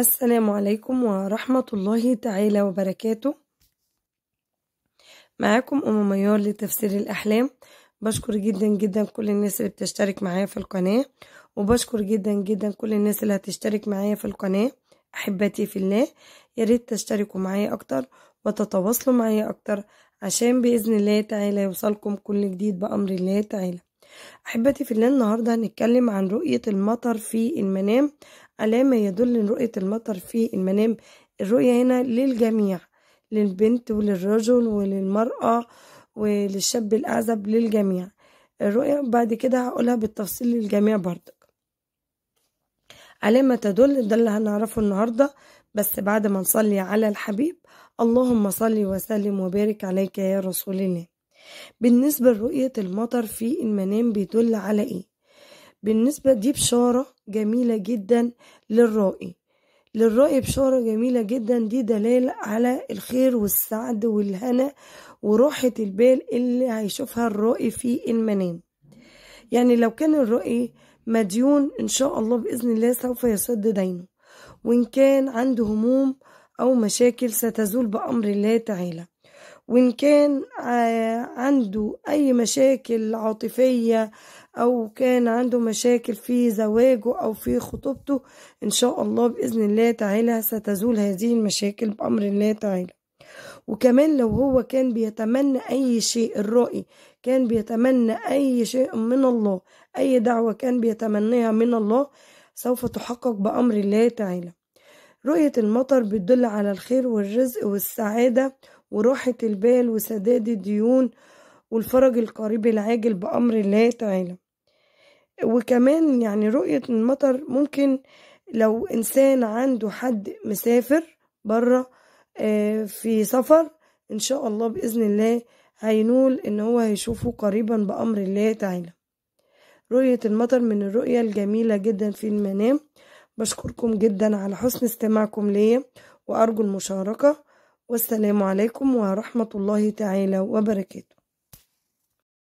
السلام عليكم ورحمة الله تعالى وبركاته معاكم أم ميار لتفسير الأحلام بشكر جدا جدا كل الناس اللي بتشترك معايا في القناة وبشكر جدا جدا كل الناس اللي هتشترك معايا في القناة أحبتي في الله ياريت تشتركوا معايا أكتر وتتواصلوا معايا أكتر عشان بإذن الله تعالى يوصلكم كل جديد بأمر الله تعالى أحبتي في الليل النهاردة هنتكلم عن رؤية المطر في المنام علامة يدل رؤية المطر في المنام الرؤية هنا للجميع للبنت وللرجل وللمرأة وللشاب الأعزب للجميع الرؤية بعد كده هقولها بالتفصيل للجميع برضك علامة تدل ده اللي هنعرفه النهاردة بس بعد ما نصلي على الحبيب اللهم صل وسلم وبارك عليك يا رسول الله بالنسبة لرؤية المطر في المنام بيدل على إيه بالنسبة دي بشارة جميلة جدا للرائي للرائي بشارة جميلة جدا دي دلالة على الخير والسعد والهنا وراحة البال اللي هيشوفها الرائي في المنام يعني لو كان الرائي مديون إن شاء الله بإذن الله سوف يسد دينه وإن كان عنده هموم أو مشاكل ستزول بأمر الله تعالى وإن كان آه، عنده أي مشاكل عاطفية أو كان عنده مشاكل في زواجه أو في خطوبته إن شاء الله بإذن الله تعالى ستزول هذه المشاكل بأمر الله تعالى وكمان لو هو كان بيتمنى أي شيء الرأي كان بيتمنى أي شيء من الله أي دعوة كان بيتمناها من الله سوف تحقق بأمر الله تعالى رؤية المطر بتدل على الخير والرزق والسعادة وراحة البال وسداد الديون والفرج القريب العاجل بأمر الله تعالى وكمان يعني رؤية المطر ممكن لو إنسان عنده حد مسافر برا آه، في سفر إن شاء الله بإذن الله هينول إن هو هيشوفه قريبا بأمر الله تعالى رؤية المطر من الرؤية الجميلة جدا في المنام بشكركم جدا على حسن استماعكم ليا وأرجو المشاركة والسلام عليكم ورحمة الله تعالى وبركاته